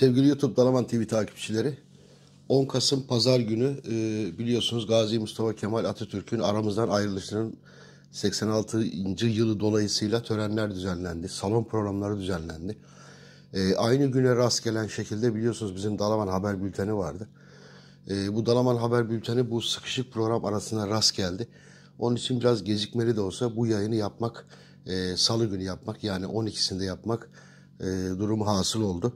Sevgili YouTube Dalaman TV takipçileri, 10 Kasım Pazar günü e, biliyorsunuz Gazi Mustafa Kemal Atatürk'ün aramızdan ayrılışının 86. yılı dolayısıyla törenler düzenlendi, salon programları düzenlendi. E, aynı güne rast gelen şekilde biliyorsunuz bizim Dalaman Haber Bülteni vardı. E, bu Dalaman Haber Bülteni bu sıkışık program arasına rast geldi. Onun için biraz gecikmeli de olsa bu yayını yapmak, e, salı günü yapmak yani 12'sinde yapmak e, durumu hasıl oldu.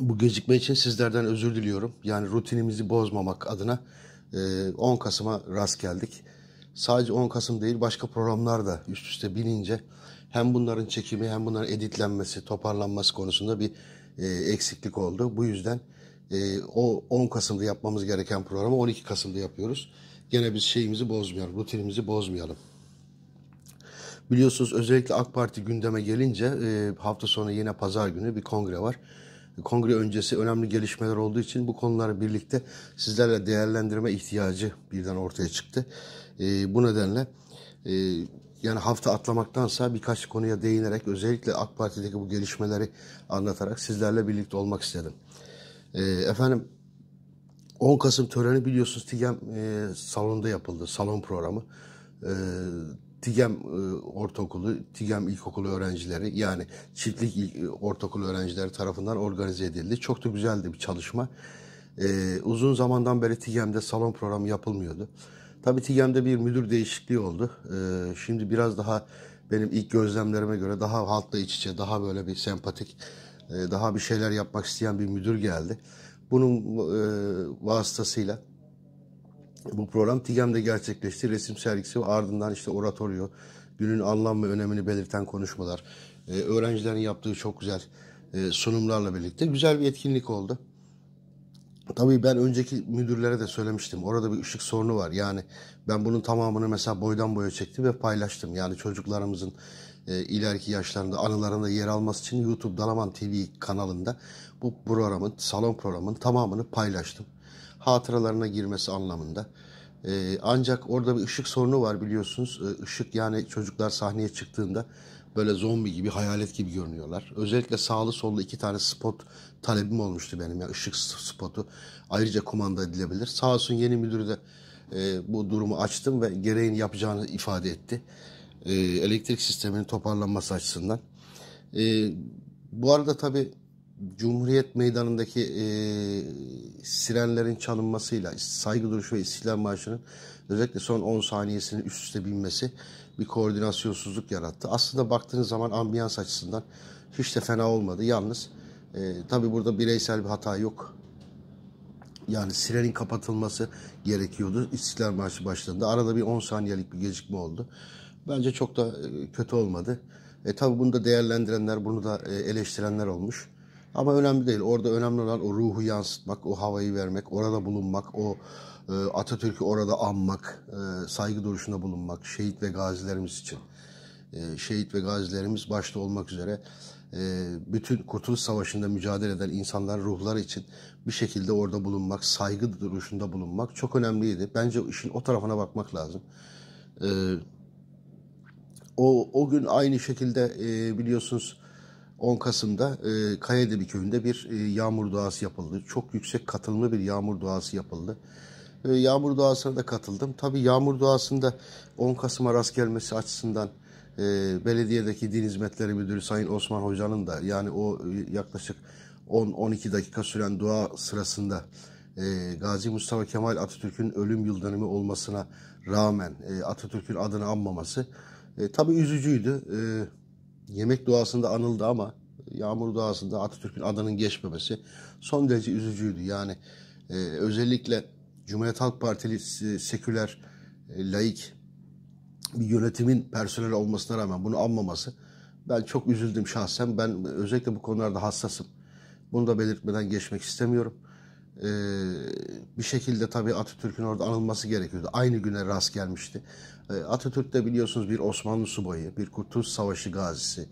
Bu gecikme için sizlerden özür diliyorum. Yani rutinimizi bozmamak adına 10 e, Kasım'a rast geldik. Sadece 10 Kasım değil başka programlar da üst üste binince hem bunların çekimi hem bunların editlenmesi, toparlanması konusunda bir e, eksiklik oldu. Bu yüzden e, o 10 Kasım'da yapmamız gereken programı 12 Kasım'da yapıyoruz. Gene biz şeyimizi bozmayalım, rutinimizi bozmayalım. Biliyorsunuz özellikle AK Parti gündeme gelince hafta sonu yine pazar günü bir kongre var kongre öncesi önemli gelişmeler olduğu için bu konuları birlikte sizlerle değerlendirme ihtiyacı birden ortaya çıktı. E, bu nedenle e, yani hafta atlamaktansa birkaç konuya değinerek özellikle AK Parti'deki bu gelişmeleri anlatarak sizlerle birlikte olmak istedim. E, efendim 10 Kasım töreni biliyorsunuz TİGEM e, salonda yapıldı. Salon programı. E, TİGEM e, Ortaokulu, TİGEM İlkokulu öğrencileri yani çiftlik e, ortaokulu öğrencileri tarafından organize edildi. Çok da güzeldi bir çalışma. Ee, uzun zamandan beri TİGEM'de salon programı yapılmıyordu. Tabii TİGEM'de bir müdür değişikliği oldu. Ee, şimdi biraz daha benim ilk gözlemlerime göre daha halkla iç içe, daha böyle bir sempatik, e, daha bir şeyler yapmak isteyen bir müdür geldi. Bunun e, vasıtasıyla bu program TİGEM'de gerçekleşti. Resim sergisi ve ardından işte oratoryo, günün anlam ve önemini belirten konuşmalar, e, öğrencilerin yaptığı çok güzel e, sunumlarla birlikte güzel bir etkinlik oldu. Tabii ben önceki müdürlere de söylemiştim. Orada bir ışık sorunu var. Yani ben bunun tamamını mesela boydan boya çektim ve paylaştım. Yani çocuklarımızın e, ileriki yaşlarında anılarında yer alması için YouTube Dalaman TV kanalında bu programın, salon programının tamamını paylaştım hatıralarına girmesi anlamında. E, ancak orada bir ışık sorunu var biliyorsunuz. E, ışık yani çocuklar sahneye çıktığında böyle zombi gibi, hayalet gibi görünüyorlar. Özellikle sağlı sollu iki tane spot talebim olmuştu benim. Yani ışık spotu ayrıca kumanda edilebilir. Sağ olsun yeni müdürü de e, bu durumu açtım ve gereğini yapacağını ifade etti. E, elektrik sisteminin toparlanması açısından. E, bu arada tabii Cumhuriyet Meydanı'ndaki e, sirenlerin çalınmasıyla saygı duruşu ve İstiklal Marşı'nın özellikle son 10 saniyesinin üst üste binmesi bir koordinasyonsuzluk yarattı. Aslında baktığınız zaman ambiyans açısından hiç de fena olmadı. Yalnız e, tabii burada bireysel bir hata yok. Yani sirenin kapatılması gerekiyordu İstiklal Marşı başladığında. Arada bir 10 saniyelik bir gecikme oldu. Bence çok da e, kötü olmadı. E, tabii bunu da değerlendirenler, bunu da e, eleştirenler olmuş. Ama önemli değil. Orada önemli olan o ruhu yansıtmak, o havayı vermek, orada bulunmak, o e, Atatürk'ü orada anmak, e, saygı duruşunda bulunmak şehit ve gazilerimiz için. E, şehit ve gazilerimiz başta olmak üzere e, bütün Kurtuluş Savaşı'nda mücadele eden insanlar ruhları için bir şekilde orada bulunmak, saygı duruşunda bulunmak çok önemliydi. Bence işin o tarafına bakmak lazım. E, o, o gün aynı şekilde e, biliyorsunuz 10 Kasım'da e, Kayadebi köyünde bir e, yağmur duası yapıldı. Çok yüksek katılımlı bir yağmur duası yapıldı. E, yağmur duasına da katıldım. Tabi yağmur duasında 10 Kasım'a rast gelmesi açısından e, belediyedeki Din Hizmetleri Müdürü Sayın Osman Hoca'nın da yani o e, yaklaşık 10-12 dakika süren dua sırasında e, Gazi Mustafa Kemal Atatürk'ün ölüm yıldönümü olmasına rağmen e, Atatürk'ün adını anmaması e, tabii üzücüydü. E, yemek duasında anıldı ama yağmur duasında Atatürk'ün ada'nın geçmemesi son derece üzücüydü. Yani e, özellikle Cumhuriyet Halk Partili seküler, e, laik bir yönetimin personel olmasına rağmen bunu anmaması ben çok üzüldüm şahsen. Ben özellikle bu konularda hassasım. Bunu da belirtmeden geçmek istemiyorum. Ee, bir şekilde tabii Atatürk'ün orada anılması gerekiyordu. Aynı güne rast gelmişti. Ee, Atatürk de biliyorsunuz bir Osmanlı subayı, bir Kurtuluş Savaşı gazisi,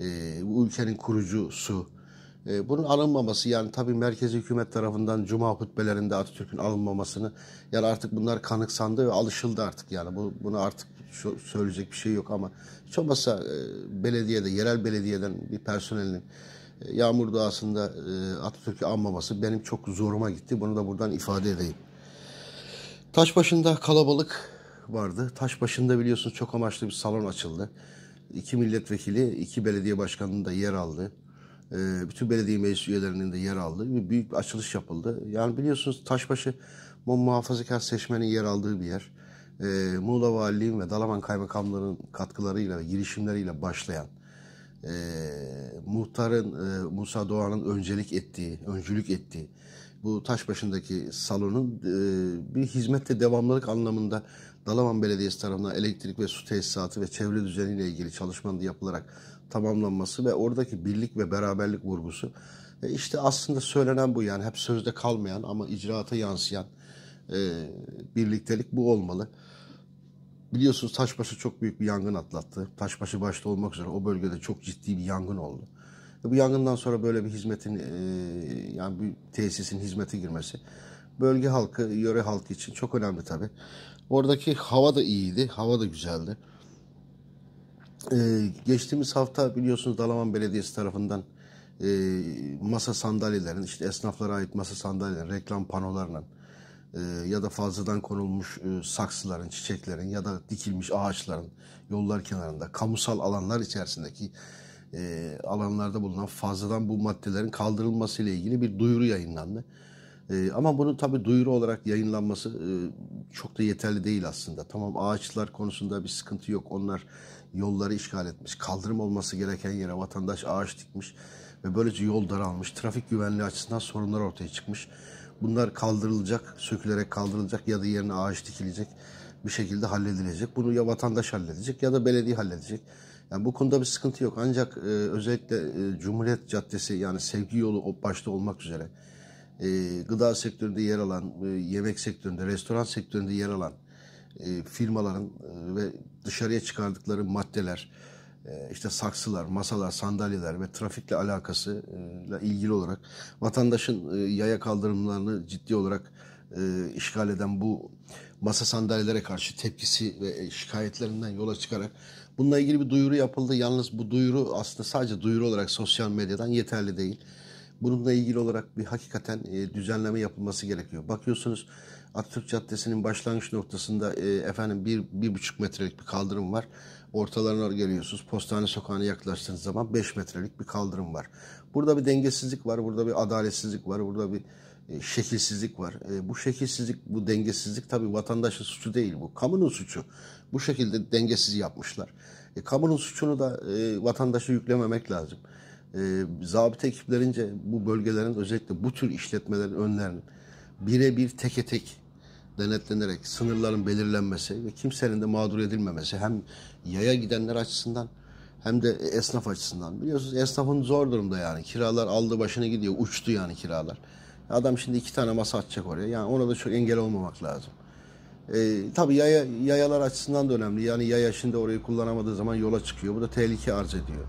e, bu ülkenin kurucusu. E, bunun alınmaması yani tabii merkezi hükümet tarafından cuma hutbelerinde Atatürk'ün alınmamasını yani artık bunlar kanıksandı ve alışıldı artık yani bu, bunu artık şu, söyleyecek bir şey yok ama çok olmazsa e, belediyede, yerel belediyeden bir personelin yağmur duasında e, Atatürk'ü anmaması benim çok zoruma gitti. Bunu da buradan ifade edeyim. Taşbaşı'nda kalabalık vardı. Taşbaşı'nda biliyorsunuz çok amaçlı bir salon açıldı. İki milletvekili, iki belediye başkanının da yer aldı. E, bütün belediye meclis üyelerinin de yer aldığı bir büyük bir açılış yapıldı. Yani biliyorsunuz Taşbaşı muhafazakar seçmenin yer aldığı bir yer. E, Muğla Valiliğin ve Dalaman Kaymakamlarının katkılarıyla ve girişimleriyle başlayan e, muhtarın e, Musa Doğan'ın öncelik ettiği, öncülük ettiği bu taş başındaki salonun e, bir hizmette devamlılık anlamında Dalaman Belediyesi tarafından elektrik ve su tesisatı ve çevre düzeniyle ilgili çalışmanın yapılarak tamamlanması ve oradaki birlik ve beraberlik vurgusu e, işte aslında söylenen bu yani hep sözde kalmayan ama icraata yansıyan e, birliktelik bu olmalı. Biliyorsunuz Taşbaşı çok büyük bir yangın atlattı. Taşbaşı başta olmak üzere o bölgede çok ciddi bir yangın oldu. E, bu yangından sonra böyle bir hizmetin e, yani bir tesisin hizmete girmesi bölge halkı, yöre halkı için çok önemli tabii. Oradaki hava da iyiydi, hava da güzeldi. Ee, geçtiğimiz hafta biliyorsunuz Dalaman Belediyesi tarafından e, masa sandalyelerin, işte esnaflara ait masa sandalyelerin, reklam panolarının, ee, ya da fazladan konulmuş e, saksıların, çiçeklerin ya da dikilmiş ağaçların yollar kenarında kamusal alanlar içerisindeki e, alanlarda bulunan fazladan bu maddelerin kaldırılması ile ilgili bir duyuru yayınlandı. E, ama bunu tabi duyuru olarak yayınlanması çok da yeterli değil aslında. Tamam ağaçlar konusunda bir sıkıntı yok. Onlar yolları işgal etmiş. Kaldırım olması gereken yere vatandaş ağaç dikmiş ve böylece yol daralmış. Trafik güvenliği açısından sorunlar ortaya çıkmış. Bunlar kaldırılacak, sökülerek kaldırılacak ya da yerine ağaç dikilecek bir şekilde halledilecek. Bunu ya vatandaş halledecek ya da belediye halledecek. Yani bu konuda bir sıkıntı yok. Ancak e, özellikle e, Cumhuriyet Caddesi yani sevgi yolu başta olmak üzere e, gıda sektöründe yer alan, e, yemek sektöründe, restoran sektöründe yer alan e, firmaların e, ve dışarıya çıkardıkları maddeler, ee, işte saksılar, masalar, sandalyeler ve trafikle alakasıyla e, ilgili olarak vatandaşın e, yaya kaldırımlarını ciddi olarak e, işgal eden bu masa sandalyelere karşı tepkisi ve şikayetlerinden yola çıkarak bununla ilgili bir duyuru yapıldı. Yalnız bu duyuru aslında sadece duyuru olarak sosyal medyadan yeterli değil. Bununla ilgili olarak bir hakikaten düzenleme yapılması gerekiyor. Bakıyorsunuz Atatürk Caddesi'nin başlangıç noktasında efendim bir, bir buçuk metrelik bir kaldırım var. Ortalarına geliyorsunuz. Postane sokağına yaklaştığınız zaman 5 metrelik bir kaldırım var. Burada bir dengesizlik var, burada bir adaletsizlik var, burada bir e, şekilsizlik var. E, bu şekilsizlik, bu dengesizlik tabii vatandaşın suçu değil bu. Kamunun suçu. Bu şekilde dengesiz yapmışlar. E, kamunun suçunu da e, vatandaşa yüklememek lazım. E, zabit ekiplerince bu bölgelerin özellikle bu tür işletmelerin önlerinin birebir teke tek denetlenerek sınırların belirlenmesi ve kimsenin de mağdur edilmemesi hem yaya gidenler açısından hem de esnaf açısından. Biliyorsunuz esnafın zor durumda yani. Kiralar aldı başını gidiyor. Uçtu yani kiralar. Adam şimdi iki tane masa atacak oraya. Yani ona da çok engel olmamak lazım. Ee, tabii yaya, yayalar açısından da önemli. Yani yaya şimdi orayı kullanamadığı zaman yola çıkıyor. Bu da tehlike arz ediyor.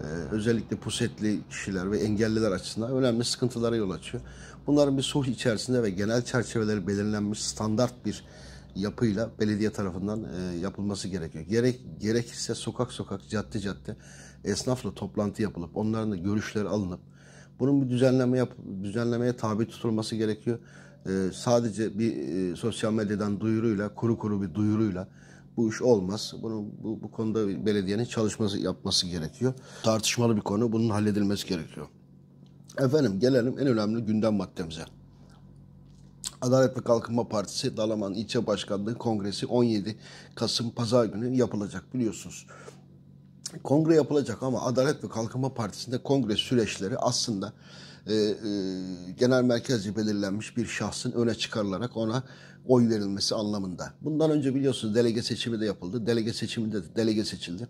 Ee, özellikle pusetli kişiler ve engelliler açısından önemli sıkıntılara yol açıyor. Bunların bir sulh içerisinde ve genel çerçeveleri belirlenmiş standart bir yapıyla belediye tarafından e, yapılması gerekiyor. Gerek gerekirse sokak sokak, cadde cadde esnafla toplantı yapılıp onların da görüşleri alınıp bunun bir düzenleme yap, düzenlemeye tabi tutulması gerekiyor. E, sadece bir e, sosyal medyadan duyuruyla, kuru kuru bir duyuruyla bu iş olmaz. Bunun bu, bu konuda belediyenin çalışması yapması gerekiyor. Tartışmalı bir konu. Bunun halledilmesi gerekiyor. Efendim gelelim en önemli gündem maddemize. Adalet ve Kalkınma Partisi Dalaman İlçe Başkanlığı Kongresi 17 Kasım Pazar günü yapılacak biliyorsunuz. Kongre yapılacak ama Adalet ve Kalkınma Partisi'nde kongre süreçleri aslında e, e, genel merkezce belirlenmiş bir şahsın öne çıkarılarak ona oy verilmesi anlamında. Bundan önce biliyorsunuz delege seçimi de yapıldı. Delege seçiminde de delege seçildi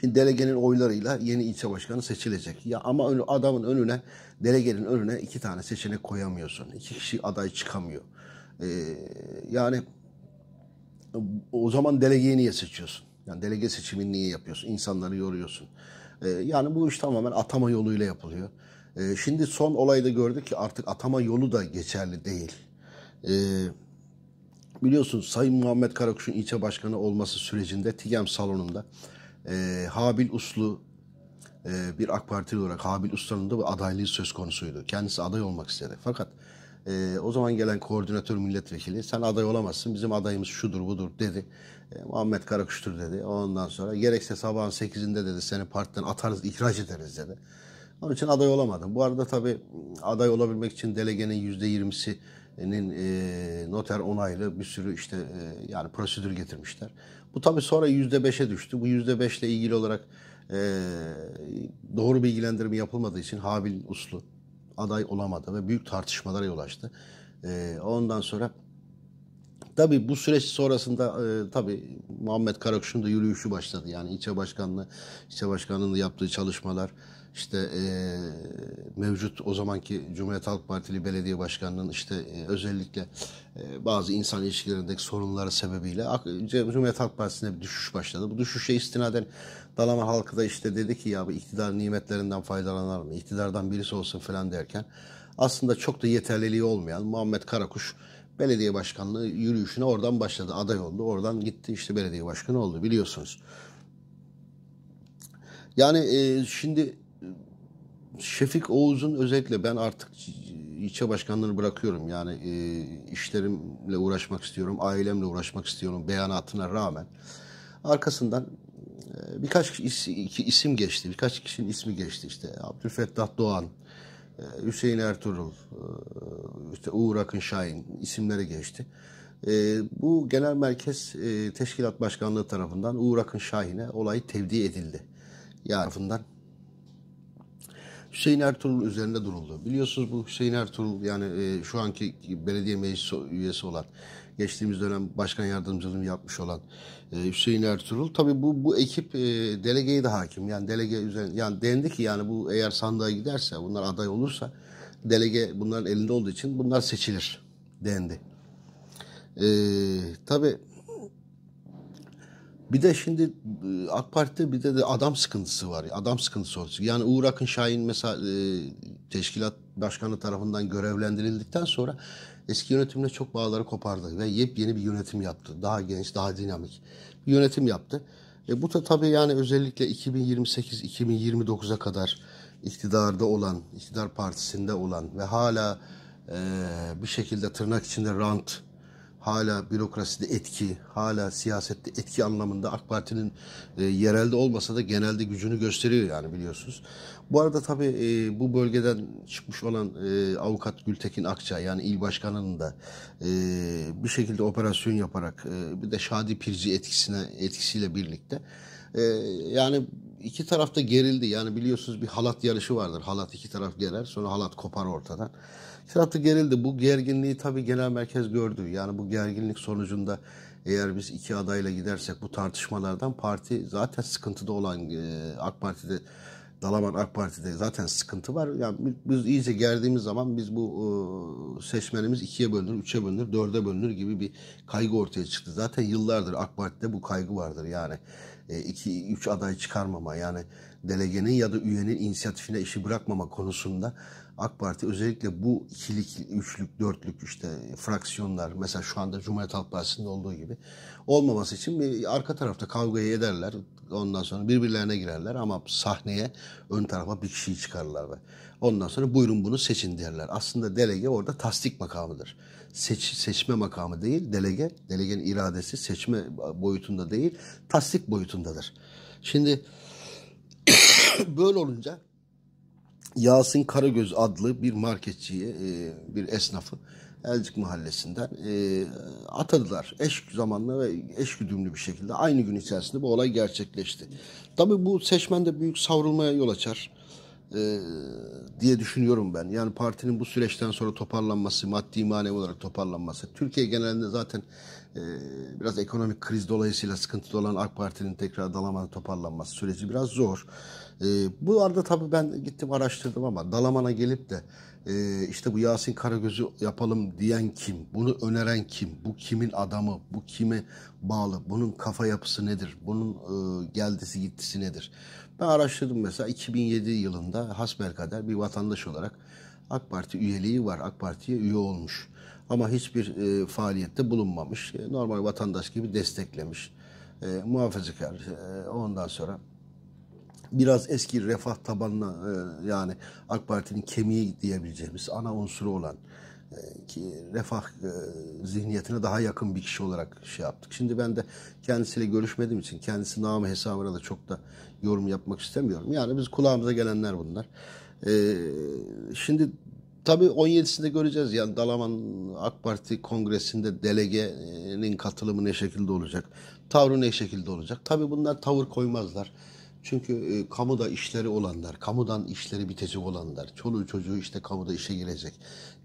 Şimdi delegenin oylarıyla yeni ilçe başkanı seçilecek. Ya ama ön, adamın önüne, delegenin önüne iki tane seçenek koyamıyorsun. İki kişi aday çıkamıyor. Ee, yani o zaman delegeyi niye seçiyorsun? Yani delege seçimini niye yapıyorsun? İnsanları yoruyorsun. Ee, yani bu iş tamamen atama yoluyla yapılıyor. Ee, şimdi son olayda gördük ki artık atama yolu da geçerli değil. Ee, biliyorsunuz Sayın Muhammed Karakuş'un ilçe başkanı olması sürecinde TİGEM salonunda e, Habil Uslu e, bir AK Partili olarak Habil Usta'nın da bu adaylığı söz konusuydu. Kendisi aday olmak istedi. Fakat e, o zaman gelen koordinatör milletvekili sen aday olamazsın bizim adayımız şudur budur dedi. E, Muhammed Karakuş'tur dedi. Ondan sonra gerekse sabahın 8'inde dedi seni partiden atarız ihraç ederiz dedi. Onun için aday olamadım. Bu arada tabii aday olabilmek için delegenin %20'si nin e, noter onaylı bir sürü işte e, yani prosedür getirmişler. Bu tabi sonra yüzde beşe düştü. Bu yüzde beşle ilgili olarak e, doğru bilgilendirme yapılmadığı için Habil Uslu aday olamadı ve büyük tartışmalara yol açtı. E, ondan sonra tabi bu süreç sonrasında e, tabii Muhammed Karakuş'un da yürüyüşü başladı. Yani ilçe başkanlığı, ilçe başkanının yaptığı çalışmalar, işte e, mevcut o zamanki Cumhuriyet Halk Partili belediye başkanının işte e, özellikle e, bazı insan ilişkilerindeki sorunları sebebiyle Cumhuriyet Halk Partisi'ne bir düşüş başladı. Bu düşüşe istinaden Dalaman halkı da işte dedi ki ya bu iktidar nimetlerinden faydalanır mı? İktidardan birisi olsun falan derken aslında çok da yeterliliği olmayan Muhammed Karakuş belediye başkanlığı yürüyüşüne oradan başladı. Aday oldu. Oradan gitti işte belediye başkanı oldu biliyorsunuz. Yani e, şimdi Şefik Oğuz'un özellikle ben artık ilçe başkanlığını bırakıyorum. Yani e, işlerimle uğraşmak istiyorum, ailemle uğraşmak istiyorum beyanatına rağmen. Arkasından e, birkaç is, iki isim geçti, birkaç kişinin ismi geçti işte. Abdülfettah Doğan, e, Hüseyin Ertuğrul, e, işte Uğur Akın Şahin isimleri geçti. E, bu genel merkez e, teşkilat başkanlığı tarafından Uğur Akın Şahin'e olayı tevdi edildi. Yani tarafından Hüseyin Ertuğrul üzerinde duruldu. Biliyorsunuz bu Hüseyin Ertuğrul yani e, şu anki belediye meclis üyesi olan, geçtiğimiz dönem başkan yardımcılığını yapmış olan e, Hüseyin Ertuğrul. Tabii bu bu ekip e, delegeye de hakim. Yani delege üzerine yani dendi ki yani bu eğer sandığa giderse, bunlar aday olursa delege bunların elinde olduğu için bunlar seçilir dendi. E, tabii bir de şimdi e, AK Parti'de bir de, de adam sıkıntısı var. Adam sıkıntısı olsun. Yani Uğur Akın Şahin mesela e, teşkilat başkanı tarafından görevlendirildikten sonra eski yönetimle çok bağları kopardı ve yepyeni bir yönetim yaptı. Daha genç, daha dinamik bir yönetim yaptı. E, bu da tabii yani özellikle 2028-2029'a kadar iktidarda olan, iktidar partisinde olan ve hala e, bir şekilde tırnak içinde rant hala bürokraside etki, hala siyasette etki anlamında AK Parti'nin e, yerelde olmasa da genelde gücünü gösteriyor yani biliyorsunuz. Bu arada tabii e, bu bölgeden çıkmış olan e, avukat Gültekin Akça yani il başkanının da e, bir şekilde operasyon yaparak e, bir de Şadi Pirci etkisine etkisiyle birlikte e, yani iki tarafta gerildi. Yani biliyorsunuz bir halat yarışı vardır. Halat iki taraf gerer sonra halat kopar ortadan. Senatı gerildi. Bu gerginliği tabii genel merkez gördü. Yani bu gerginlik sonucunda eğer biz iki adayla gidersek bu tartışmalardan parti zaten sıkıntıda olan e, AK Parti'de Dalaman AK Parti'de zaten sıkıntı var. Yani biz iyice gerdiğimiz zaman biz bu e, seçmenimiz ikiye bölünür, üçe bölünür, dörde bölünür gibi bir kaygı ortaya çıktı. Zaten yıllardır AK Parti'de bu kaygı vardır yani. E, iki, üç aday çıkarmama yani delegenin ya da üyenin inisiyatifine işi bırakmama konusunda AK Parti özellikle bu ikilik, üçlük, dörtlük işte fraksiyonlar mesela şu anda Cumhuriyet Halk Partisi'nde olduğu gibi olmaması için bir arka tarafta kavgayı ederler. Ondan sonra birbirlerine girerler ama sahneye ön tarafa bir kişiyi çıkarırlar. Ve ondan sonra buyurun bunu seçin derler. Aslında delege orada tasdik makamıdır. Seç, seçme makamı değil, delege, delegenin iradesi seçme boyutunda değil, tasdik boyutundadır. Şimdi böyle olunca Yasin Karagöz adlı bir marketçiyi, e, bir esnafı Elcik Mahallesi'nden e, atadılar. Eş zamanlı ve eş güdümlü bir şekilde aynı gün içerisinde bu olay gerçekleşti. Tabii bu seçmende büyük savrulmaya yol açar e, diye düşünüyorum ben. Yani partinin bu süreçten sonra toparlanması, maddi manevi olarak toparlanması. Türkiye genelinde zaten e, biraz ekonomik kriz dolayısıyla sıkıntılı olan AK Parti'nin tekrar Dalaman'a toparlanması süreci biraz zor. E, bu arada tabii ben gittim araştırdım ama Dalaman'a gelip de e, işte bu Yasin Karagöz'ü yapalım diyen kim? Bunu öneren kim? Bu kimin adamı? Bu kime bağlı? Bunun kafa yapısı nedir? Bunun e, geldisi gittisi nedir? Ben araştırdım mesela 2007 yılında hasbelkader bir vatandaş olarak AK Parti üyeliği var. AK Parti'ye üye olmuş. Ama hiçbir e, faaliyette bulunmamış. E, normal vatandaş gibi desteklemiş. E, muhafazakar. E, ondan sonra biraz eski refah tabanına e, yani AK Parti'nin kemiği diyebileceğimiz ana unsuru olan e, ki refah e, zihniyetine daha yakın bir kişi olarak şey yaptık. Şimdi ben de kendisiyle görüşmediğim için kendisi namı hesabına da çok da yorum yapmak istemiyorum. Yani biz kulağımıza gelenler bunlar. E, şimdi tabii 17'sinde göreceğiz yani Dalaman AK Parti kongresinde delegenin katılımı ne şekilde olacak? Tavrı ne şekilde olacak? Tabii bunlar tavır koymazlar. Çünkü e, kamuda işleri olanlar, kamudan işleri bitecek olanlar, çoluğu çocuğu işte kamuda işe girecek,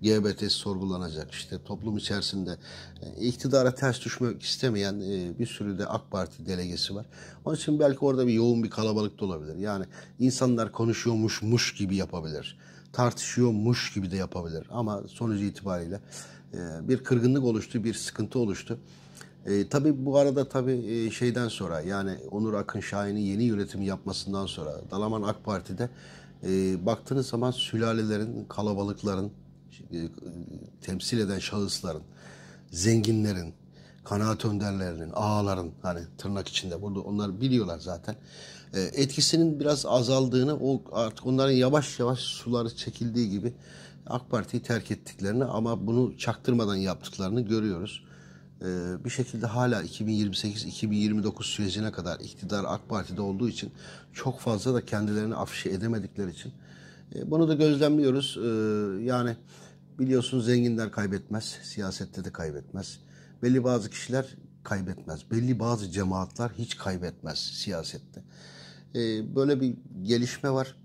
GBT sorgulanacak, işte toplum içerisinde e, iktidara ters düşmek istemeyen e, bir sürü de AK Parti delegesi var. Onun için belki orada bir yoğun bir kalabalık da olabilir. Yani insanlar konuşuyormuşmuş gibi yapabilir, tartışıyormuş gibi de yapabilir. Ama sonucu itibariyle e, bir kırgınlık oluştu, bir sıkıntı oluştu. E, tabii bu arada tabii e, şeyden sonra yani Onur Akın Şahin'in yeni yönetimi yapmasından sonra Dalaman AK Parti'de e, baktığınız zaman sülalelerin, kalabalıkların, e, temsil eden şahısların, zenginlerin, kanaat önderlerinin, ağaların hani tırnak içinde burada onlar biliyorlar zaten. E, etkisinin biraz azaldığını, o artık onların yavaş yavaş suları çekildiği gibi AK Parti'yi terk ettiklerini ama bunu çaktırmadan yaptıklarını görüyoruz. Ee, bir şekilde hala 2028-2029 sürecine kadar iktidar AK Parti'de olduğu için çok fazla da kendilerini afişe edemedikleri için e, bunu da gözlemliyoruz. Ee, yani biliyorsunuz zenginler kaybetmez, siyasette de kaybetmez. Belli bazı kişiler kaybetmez. Belli bazı cemaatler hiç kaybetmez siyasette. Ee, böyle bir gelişme var.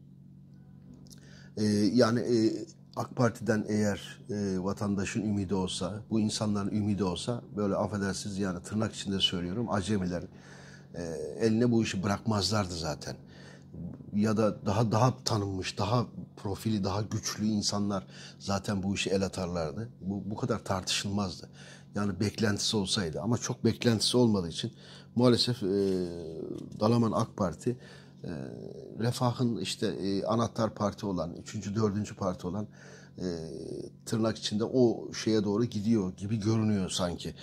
Yani e, AK Parti'den eğer e, vatandaşın ümidi olsa, bu insanların ümidi olsa böyle affedersiniz yani tırnak içinde söylüyorum acemiler e, eline bu işi bırakmazlardı zaten. Ya da daha daha tanınmış, daha profili daha güçlü insanlar zaten bu işi el atarlardı. Bu, bu kadar tartışılmazdı. Yani beklentisi olsaydı ama çok beklentisi olmadığı için maalesef e, Dalaman AK Parti ee, Refah'ın işte e, anahtar parti olan, üçüncü, dördüncü parti olan e, tırnak içinde o şeye doğru gidiyor gibi görünüyor sanki.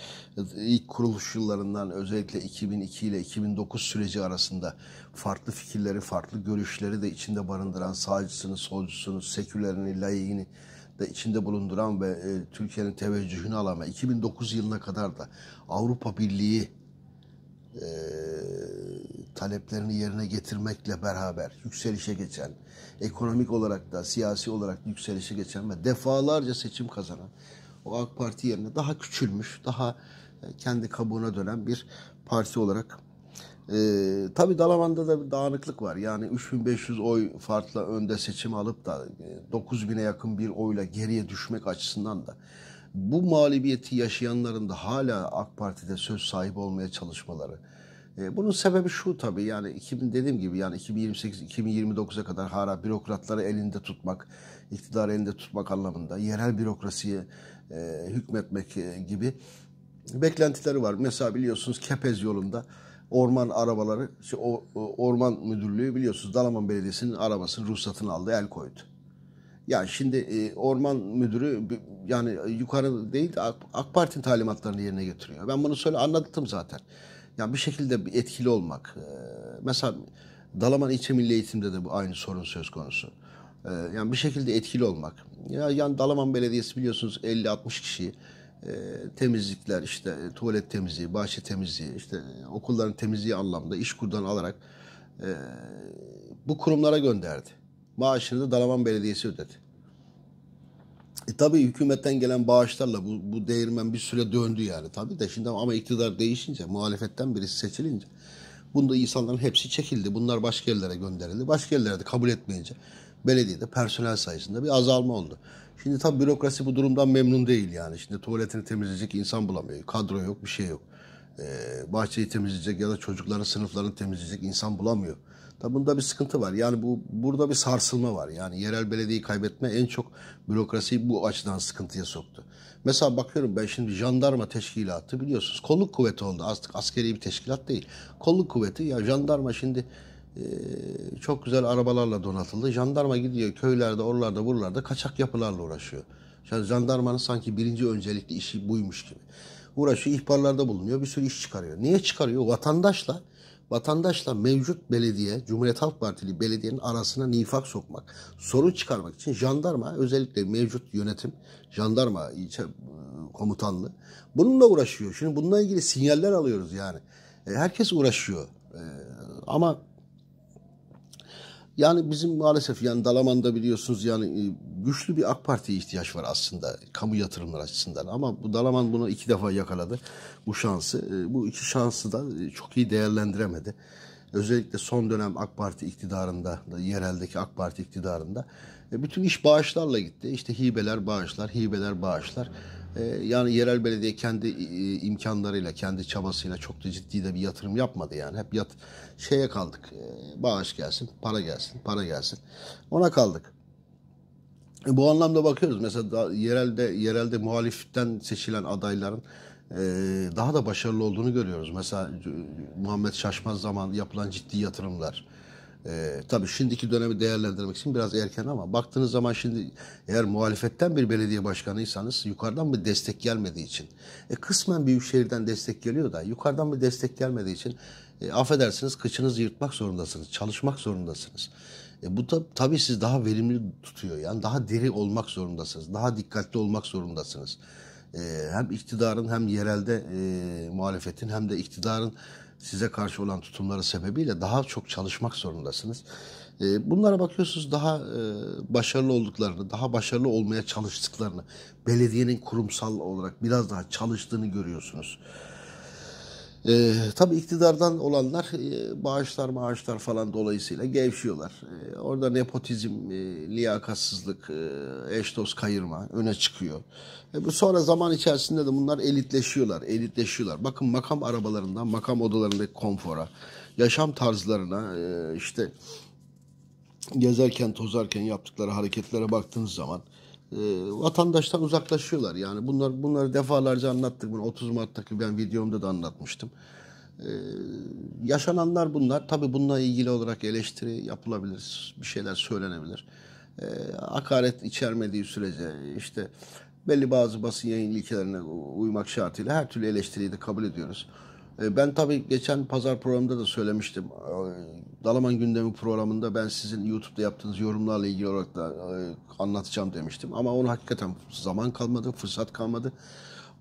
İlk kuruluş yıllarından özellikle 2002 ile 2009 süreci arasında farklı fikirleri, farklı görüşleri de içinde barındıran sağcısını, solcusunu, sekülerini, layığını de içinde bulunduran ve e, Türkiye'nin teveccühünü alama 2009 yılına kadar da Avrupa Birliği taleplerini yerine getirmekle beraber yükselişe geçen, ekonomik olarak da siyasi olarak da yükselişe geçen ve defalarca seçim kazanan o AK Parti yerine daha küçülmüş, daha e, kendi kabuğuna dönen bir parti olarak e, ee, tabii Dalaman'da da bir dağınıklık var. Yani 3500 oy farkla önde seçim alıp da 9000'e yakın bir oyla geriye düşmek açısından da bu mağlubiyeti yaşayanların da hala AK Parti'de söz sahibi olmaya çalışmaları, e, bunun sebebi şu tabii yani 2000 dediğim gibi yani 2028-2029'a kadar hala bürokratları elinde tutmak, iktidarı elinde tutmak anlamında yerel bürokrasiye e, hükmetmek e, gibi beklentileri var. Mesela biliyorsunuz Kepez yolunda orman arabaları, işte o, orman müdürlüğü biliyorsunuz Dalaman Belediyesi'nin arabasının ruhsatını aldı, el koydu. Yani şimdi e, orman müdürü yani yukarı değil AK, AK Parti'nin talimatlarını yerine getiriyor. Ben bunu söyle anlattım zaten. Yani bir şekilde etkili olmak. Mesela Dalaman İlçe Milli Eğitim'de de bu aynı sorun söz konusu. Yani bir şekilde etkili olmak. Ya yani Dalaman Belediyesi biliyorsunuz 50-60 kişi temizlikler işte e, tuvalet temizliği, bahçe temizliği, işte e, okulların temizliği anlamda iş kurdan alarak bu kurumlara gönderdi. Maaşını da Dalaman Belediyesi ödedi. E tabii hükümetten gelen bağışlarla bu, bu değirmen bir süre döndü yani tabii de şimdi ama iktidar değişince muhalefetten birisi seçilince bunda insanların hepsi çekildi. Bunlar başka yerlere gönderildi. Başka yerlere de kabul etmeyince belediyede personel sayısında bir azalma oldu. Şimdi tabii bürokrasi bu durumdan memnun değil yani. Şimdi tuvaletini temizleyecek insan bulamıyor. Kadro yok, bir şey yok. Ee, bahçeyi temizleyecek ya da çocukların sınıflarını temizleyecek insan bulamıyor. Tabi bunda bir sıkıntı var. Yani bu burada bir sarsılma var. Yani yerel belediyeyi kaybetme en çok bürokrasiyi bu açıdan sıkıntıya soktu. Mesela bakıyorum ben şimdi jandarma teşkilatı biliyorsunuz kolluk kuvveti oldu. Artık askeri bir teşkilat değil. Kolluk kuvveti ya jandarma şimdi ee, çok güzel arabalarla donatıldı. Jandarma gidiyor köylerde, oralarda, buralarda kaçak yapılarla uğraşıyor. Yani jandarmanın sanki birinci öncelikli işi buymuş gibi. Uğraşıyor, ihbarlarda bulunuyor, bir sürü iş çıkarıyor. Niye çıkarıyor? Vatandaşla vatandaşla mevcut belediye, Cumhuriyet Halk Partili belediyenin arasına nifak sokmak, sorun çıkarmak için jandarma, özellikle mevcut yönetim, jandarma ilçe e, komutanlığı bununla uğraşıyor. Şimdi bununla ilgili sinyaller alıyoruz yani. E, herkes uğraşıyor. E, ama yani bizim maalesef yani Dalaman'da biliyorsunuz yani güçlü bir AK Parti'ye ihtiyaç var aslında kamu yatırımlar açısından. Ama bu Dalaman bunu iki defa yakaladı bu şansı. E, bu iki şansı da e, çok iyi değerlendiremedi. Özellikle son dönem AK Parti iktidarında, yereldeki AK Parti iktidarında e, bütün iş bağışlarla gitti. İşte hibeler, bağışlar, hibeler, bağışlar. Yani yerel belediye kendi imkanlarıyla, kendi çabasıyla çok da ciddi de bir yatırım yapmadı yani. Hep yat şeye kaldık. Bağış gelsin, para gelsin, para gelsin. Ona kaldık. Bu anlamda bakıyoruz. Mesela da, yerelde yerelde muhaliften seçilen adayların e, daha da başarılı olduğunu görüyoruz. Mesela e, Muhammed Şaşmaz zaman yapılan ciddi yatırımlar. E, tabii şimdiki dönemi değerlendirmek için biraz erken ama baktığınız zaman şimdi eğer muhalefetten bir belediye başkanıysanız yukarıdan bir destek gelmediği için e, kısmen büyükşehirden destek geliyor da yukarıdan bir destek gelmediği için e, affedersiniz kıçınızı yırtmak zorundasınız, çalışmak zorundasınız. E bu tab tabii siz daha verimli tutuyor. Yani daha diri olmak zorundasınız. Daha dikkatli olmak zorundasınız. E, hem iktidarın hem yerelde e, muhalefetin hem de iktidarın size karşı olan tutumları sebebiyle daha çok çalışmak zorundasınız. E, bunlara bakıyorsunuz daha e, başarılı olduklarını, daha başarılı olmaya çalıştıklarını, belediyenin kurumsal olarak biraz daha çalıştığını görüyorsunuz. E, tabii iktidardan olanlar e, bağışlar maaşlar falan dolayısıyla gevşiyorlar. E, orada nepotizm, e, liyakatsızlık, e, eş dost kayırma öne çıkıyor. E, bu sonra zaman içerisinde de bunlar elitleşiyorlar, elitleşiyorlar. Bakın makam arabalarından, makam odalarındaki konfora, yaşam tarzlarına, e, işte gezerken tozarken yaptıkları hareketlere baktığınız zaman ee, vatandaştan uzaklaşıyorlar. Yani bunlar bunları defalarca anlattık. Bunu 30 Mart'taki ben videomda da anlatmıştım. E, yaşananlar bunlar. Tabii bununla ilgili olarak eleştiri yapılabilir. Bir şeyler söylenebilir. E, hakaret içermediği sürece işte belli bazı basın yayın ilkelerine uymak şartıyla her türlü eleştiriyi de kabul ediyoruz. Ee, ben tabii geçen pazar programında da söylemiştim. Ee, Dalaman Gündemi programında ben sizin YouTube'da yaptığınız yorumlarla ilgili olarak da e, anlatacağım demiştim. Ama onu hakikaten zaman kalmadı, fırsat kalmadı.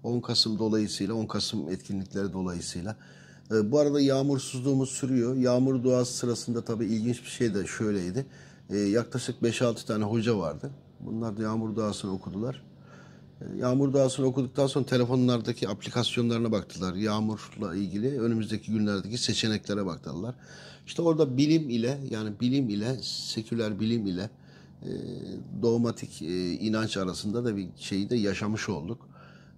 10 Kasım dolayısıyla, 10 Kasım etkinlikleri dolayısıyla. Ee, bu arada yağmursuzluğumuz sürüyor. Yağmur duası sırasında tabii ilginç bir şey de şöyleydi. Yaklaşık 5-6 tane hoca vardı. Bunlar da yağmur duasını okudular. Yağmur Dağısı'nı okuduktan sonra telefonlardaki aplikasyonlarına baktılar. Yağmurla ilgili önümüzdeki günlerdeki seçeneklere baktılar. İşte orada bilim ile yani bilim ile seküler bilim ile e, dogmatik e, inanç arasında da bir şeyi de yaşamış olduk.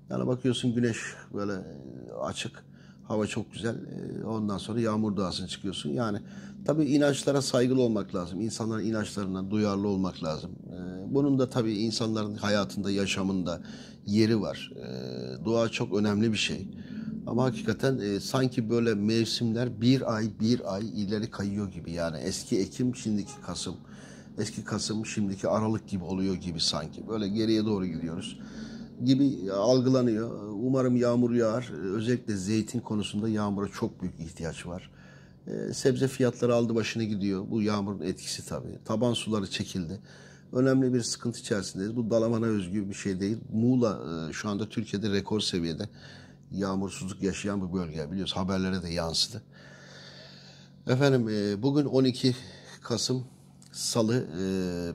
Yani bakıyorsun güneş böyle e, açık Hava çok güzel. Ee, ondan sonra yağmur duasını çıkıyorsun. Yani tabii inançlara saygılı olmak lazım. İnsanların inançlarına duyarlı olmak lazım. Ee, bunun da tabii insanların hayatında, yaşamında yeri var. Ee, Dua çok önemli bir şey. Ama hakikaten e, sanki böyle mevsimler bir ay bir ay ileri kayıyor gibi yani eski Ekim şimdiki Kasım eski Kasım şimdiki Aralık gibi oluyor gibi sanki böyle geriye doğru gidiyoruz gibi algılanıyor. Umarım yağmur yağar. Özellikle zeytin konusunda yağmura çok büyük ihtiyaç var. Ee, sebze fiyatları aldı başını gidiyor. Bu yağmurun etkisi tabii. Taban suları çekildi. Önemli bir sıkıntı içerisindeyiz. Bu Dalaman'a özgü bir şey değil. Muğla e, şu anda Türkiye'de rekor seviyede yağmursuzluk yaşayan bir bölge. Biliyoruz haberlere de yansıdı. Efendim e, bugün 12 Kasım Salı, e,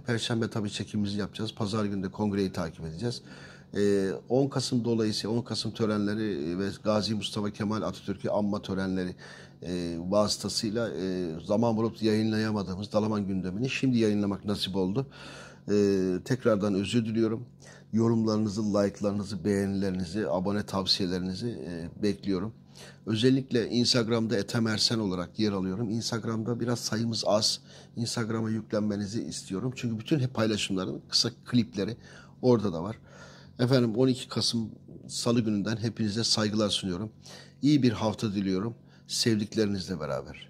Perşembe tabii çekimimizi yapacağız. Pazar günü de kongreyi takip edeceğiz. 10 ee, Kasım dolayısıyla 10 Kasım törenleri e, ve Gazi Mustafa Kemal Atatürk'ü anma törenleri e, vasıtasıyla e, zaman bulup yayınlayamadığımız Dalaman gündemini şimdi yayınlamak nasip oldu. Ee, tekrardan özür diliyorum. Yorumlarınızı, like'larınızı, beğenilerinizi, abone tavsiyelerinizi bekliyorum. Özellikle Instagram'da Ethem Ersen olarak yer alıyorum. Instagram'da biraz sayımız az. Instagram'a yüklenmenizi istiyorum. Çünkü bütün paylaşımların kısa klipleri orada da var. Efendim 12 Kasım Salı gününden hepinize saygılar sunuyorum. İyi bir hafta diliyorum sevdiklerinizle beraber.